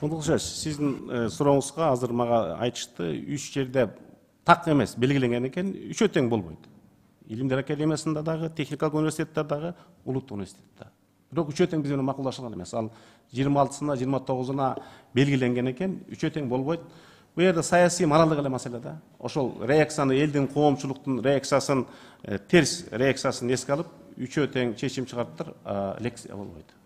құндылша сіздің ә, сұрауыңызға азыр маған айтышты үш жерде тақ емес белгіленген екен үшеу тең болмайды илимдер академиясында дағы техникалық университетте дағы ұлттық университетте бірақ үшеу тең бізбенен мақұлдашылған емес ал жиырма алтысына жиырма тоғызына белгіленген екен үшеу тең болмайды бұл жерде саяси моральдық эле маселе да ошол реакцияны елдің қоғамшылықтың реакциясын терс реакциясын эске алып үчөө тең чечим чыгарыптыр лекция болбойт